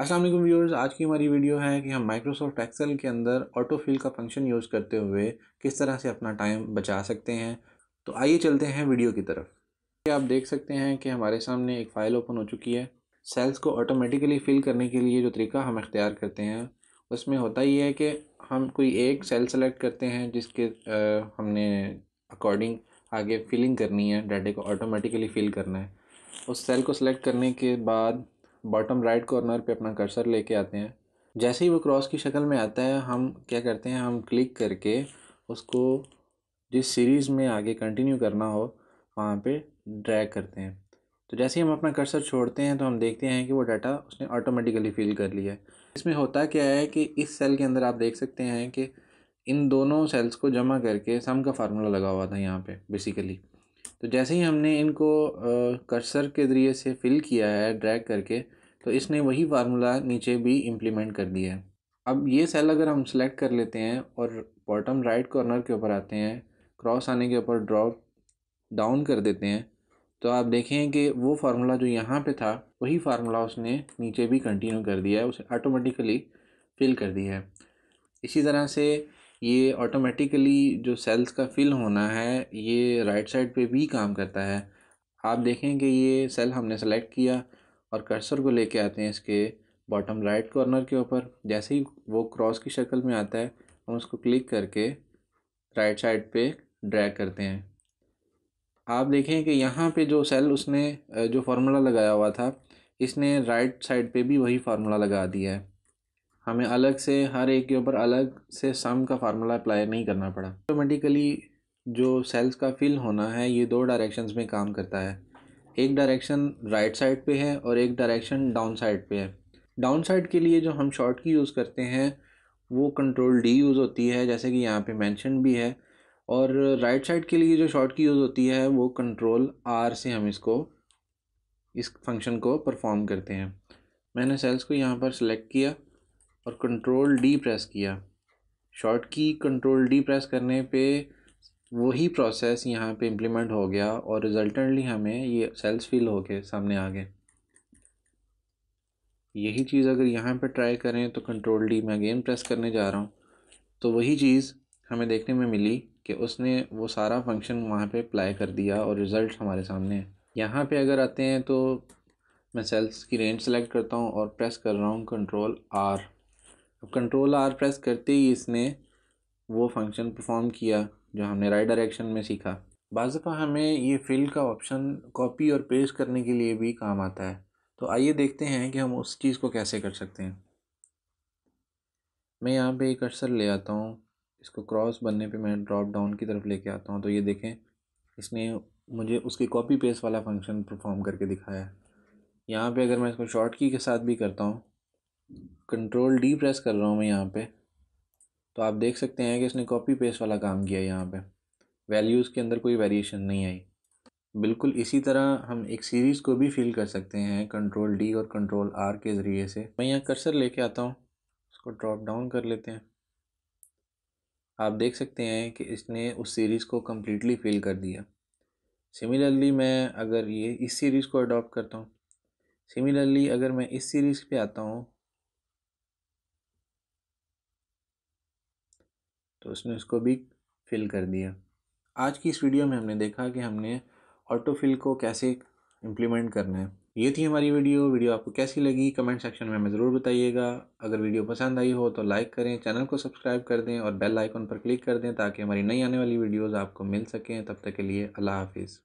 Aslam viewers आज की हमारी वीडियो है कि हम माइक्रोसॉफ्ट एक्सेल के अंदर ऑटो फिल का फंक्शन यूज़ करते हुए किस तरह से अपना टाइम बचा सकते हैं तो आइए चलते हैं वीडियो की तरफ आप देख सकते हैं कि हमारे सामने एक फ़ाइल ओपन हो चुकी है सेल्स को ऑटोमेटिकली फ़िल करने के लिए जो तरीका हम इख्तियार करते हैं उसमें होता ही है कि हम कोई एक सेल सेलेक्ट करते हैं जिसके आ, हमने अकॉर्डिंग आगे फिलिंग करनी है डाटे को ऑटोमेटिकली फ़िल करना है उस सेल को सेलेक्ट करने के बाद बॉटम राइट कॉर्नर पे अपना कर्सर लेके आते हैं जैसे ही वो क्रॉस की शक्ल में आता है हम क्या करते हैं हम क्लिक करके उसको जिस सीरीज़ में आगे कंटिन्यू करना हो वहाँ पे ड्रैग करते हैं तो जैसे ही हम अपना कर्सर छोड़ते हैं तो हम देखते हैं कि वो डाटा उसने ऑटोमेटिकली फिल कर लिया है इसमें होता क्या है कि इस सेल के अंदर आप देख सकते हैं कि इन दोनों सेल्स को जमा करके सम का फार्मूला लगा हुआ था यहाँ पे बेसिकली तो जैसे ही हमने इनको कर्सर के ज़रिए से फिल किया है ड्रैग करके तो इसने वही फार्मूला नीचे भी इम्प्लीमेंट कर दिया है अब ये सेल अगर हम सेलेक्ट कर लेते हैं और बॉटम राइट कॉर्नर के ऊपर आते हैं क्रॉस आने के ऊपर ड्रॉप डाउन कर देते हैं तो आप देखें कि वो फार्मूला जो यहाँ पे था वही फार्मूला उसने नीचे भी कंटिन्यू कर दिया है उसे ऑटोमेटिकली फिल कर दिया है इसी तरह से ये ऑटोमेटिकली जो सेल्स का फिल होना है ये राइट साइड पे भी काम करता है आप देखें कि ये सेल हमने सेलेक्ट किया और कर्सर को लेके आते हैं इसके बॉटम राइट कॉर्नर के ऊपर जैसे ही वो क्रॉस की शक्ल में आता है हम उसको क्लिक करके राइट साइड पे ड्रैग करते हैं आप देखें कि यहाँ पे जो सेल उसने जो फार्मूला लगाया हुआ था इसने राइट साइड पे भी वही फार्मूला लगा दिया है हमें अलग से हर एक के ऊपर अलग से सम का फार्मूला अप्लाई नहीं करना पड़ा ऑटोमेटिकली जो सेल्स का फिल होना है ये दो डायरेक्शंस में काम करता है एक डायरेक्शन राइट साइड पे है और एक डायरेक्शन डाउन साइड पे है डाउन साइड के लिए जो हम शॉर्ट की यूज़ करते हैं वो कंट्रोल डी यूज़ होती है जैसे कि यहाँ पे मेंशन भी है और राइट साइड के लिए जो शॉर्ट की यूज़ होती है वो कंट्रोल आर से हम इसको इस फंक्शन को परफॉर्म करते हैं मैंने सेल्स को यहाँ पर सेलेक्ट किया और कंट्रोल डी प्रेस किया short key control D press करने पे वही प्रोसेस यहाँ पे इम्प्लीमेंट हो गया और रिजल्टेंटली हमें ये सेल्स फिल हो के सामने आ गए यही चीज़ अगर यहाँ पे ट्राई करें तो कंट्रोल डी मैं अगेन प्रेस करने जा रहा हूँ तो वही चीज़ हमें देखने में मिली कि उसने वो सारा फंक्शन वहाँ पे अप्लाई कर दिया और रिज़ल्ट हमारे सामने है यहाँ पे अगर आते हैं तो मैं सेल्स की रेंज सेलेक्ट करता हूँ और प्रेस कर रहा हूँ कंट्रोल आर अब कंट्रोल आर प्रेस करते ही इसने वो फंक्शन परफॉर्म किया जो हमने राइट डायरेक्शन में सीखा बाज हमें ये फील्ड का ऑप्शन कॉपी और पेस्ट करने के लिए भी काम आता है तो आइए देखते हैं कि हम उस चीज़ को कैसे कर सकते हैं मैं यहाँ पे एक अक्सर ले आता हूँ इसको क्रॉस बनने पे मैं ड्रॉप डाउन की तरफ लेके आता हूँ तो ये देखें इसने मुझे उसके कॉपी पेस्ट वाला फंक्शन परफॉर्म करके दिखाया है यहाँ पर अगर मैं इसको शॉर्ट की के साथ भी करता हूँ कंट्रोल डी प्रेस कर रहा हूँ मैं यहाँ पे तो आप देख सकते हैं कि इसने कॉपी पेस्ट वाला काम किया यहाँ पे वैल्यूज़ के अंदर कोई वेरिएशन नहीं आई बिल्कुल इसी तरह हम एक सीरीज़ को भी फिल कर सकते हैं कंट्रोल डी और कंट्रोल आर के ज़रिए से मैं यहाँ कर्सर लेके आता हूँ इसको ड्रॉप डाउन कर लेते हैं आप देख सकते हैं कि इसने उस सीरीज़ को कम्प्लीटली फिल कर दिया सिमिलरली मैं अगर ये इस सीरीज़ को अडॉप्ट करता हूँ सिमिलरली अगर मैं इस सीरीज़ पे आता हूँ तो उसने उसको भी फिल कर दिया आज की इस वीडियो में हमने देखा कि हमने ऑटो फिल को कैसे इम्प्लीमेंट करना है ये थी हमारी वीडियो वीडियो आपको कैसी लगी कमेंट सेक्शन में हमें ज़रूर बताइएगा अगर वीडियो पसंद आई हो तो लाइक करें चैनल को सब्सक्राइब कर दें और बेल आइकन पर क्लिक कर दें ताकि हमारी नई आने वाली वीडियोज़ आपको मिल सकें तब तक के लिए अल्लाह हाफिज़